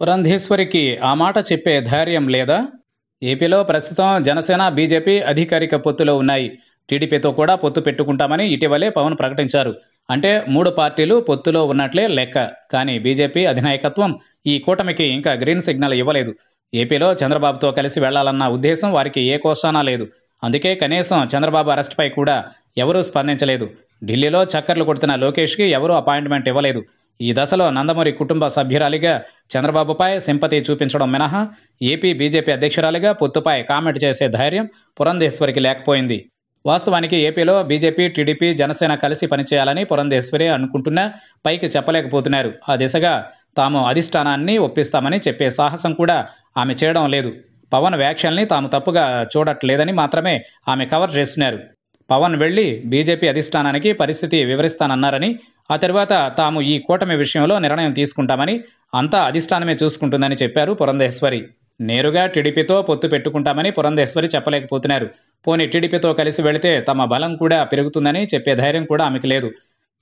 పురంధేశ్వరికి ఆ మాట చెప్పే ధైర్యం లేదా ఏపీలో ప్రస్తుతం జనసేన బీజేపీ అధికారిక పొత్తులో ఉన్నాయి టీడీపీతో కూడా పొత్తు పెట్టుకుంటామని ఇటీవలే పవన్ ప్రకటించారు అంటే మూడు పార్టీలు పొత్తులో ఉన్నట్లే లెక్క కానీ బీజేపీ అధినాయకత్వం ఈ కూటమికి ఇంకా గ్రీన్ సిగ్నల్ ఇవ్వలేదు ఏపీలో చంద్రబాబుతో కలిసి వెళ్లాలన్న ఉద్దేశం వారికి ఏ కోశానా లేదు అందుకే కనీసం చంద్రబాబు అరెస్ట్పై కూడా ఎవరూ స్పందించలేదు ఢిల్లీలో చక్కర్లు కొడుతున్న లోకేష్కి ఎవరూ అపాయింట్మెంట్ ఇవ్వలేదు ఈ దశలో నందమూరి కుటుంబ సభ్యురాలిగా చంద్రబాబుపై సింపతి చూపించడం మినహా ఏపీ బీజేపీ అధ్యక్షురాలిగా పొత్తుపై కామెంట్ చేసే ధైర్యం పురంధేశ్వరికి లేకపోయింది వాస్తవానికి ఏపీలో బీజేపీ టీడీపీ జనసేన కలిసి పనిచేయాలని పురంధేశ్వరి అనుకుంటున్నా పైకి చెప్పలేకపోతున్నారు ఆ దిశగా తాము అధిష్టానాన్ని ఒప్పిస్తామని చెప్పే సాహసం కూడా ఆమె చేయడం లేదు పవన్ వ్యాఖ్యల్ని తాము తప్పుగా చూడట్లేదని మాత్రమే ఆమె కవర్ చేస్తున్నారు పవన్ వెళ్లి బీజేపీ అధిష్టానానికి పరిస్థితి వివరిస్తానన్నారని ఆ తర్వాత తాము ఈ కూటమి విషయంలో నిర్ణయం తీసుకుంటామని అంతా అధిష్టానమే చూసుకుంటుందని చెప్పారు పురంధేశ్వరి నేరుగా టీడీపీతో పొత్తు పెట్టుకుంటామని పురంధేశ్వరి చెప్పలేకపోతున్నారు పోనీ టీడీపీతో కలిసి వెళితే తమ బలం కూడా పెరుగుతుందని చెప్పే ధైర్యం కూడా ఆమెకు లేదు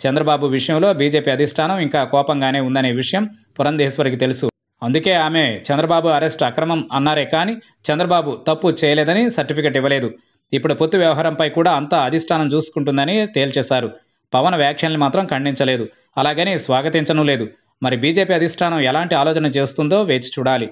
చంద్రబాబు విషయంలో బీజేపీ అధిష్టానం ఇంకా కోపంగానే ఉందనే విషయం పురంధేశ్వరికి తెలుసు అందుకే ఆమె చంద్రబాబు అరెస్ట్ అక్రమం అన్నారే కానీ చంద్రబాబు తప్పు చేయలేదని సర్టిఫికెట్ ఇవ్వలేదు ఇప్పుడు పొత్తు వ్యవహారంపై కూడా అంతా అధిష్టానం చూసుకుంటుందని తేల్చేశారు పవన్ వ్యాఖ్యల్ని మాత్రం ఖండించలేదు అలాగని స్వాగతించను లేదు మరి బీజేపీ అధిష్టానం ఎలాంటి ఆలోచన చేస్తుందో వేచి చూడాలి